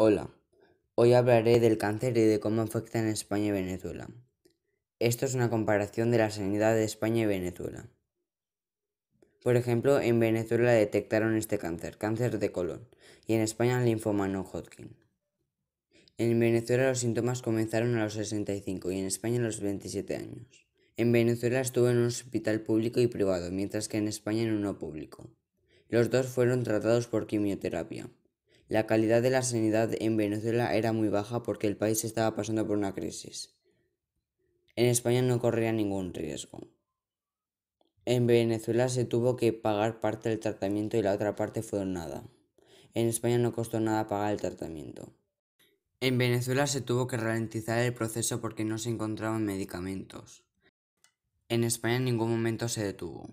Hola, hoy hablaré del cáncer y de cómo afecta en España y Venezuela. Esto es una comparación de la sanidad de España y Venezuela. Por ejemplo, en Venezuela detectaron este cáncer, cáncer de colon, y en España linfoma no Hodgkin. En Venezuela los síntomas comenzaron a los 65 y en España a los 27 años. En Venezuela estuvo en un hospital público y privado, mientras que en España en uno público. Los dos fueron tratados por quimioterapia. La calidad de la sanidad en Venezuela era muy baja porque el país estaba pasando por una crisis. En España no corría ningún riesgo. En Venezuela se tuvo que pagar parte del tratamiento y la otra parte fue donada. En España no costó nada pagar el tratamiento. En Venezuela se tuvo que ralentizar el proceso porque no se encontraban medicamentos. En España en ningún momento se detuvo.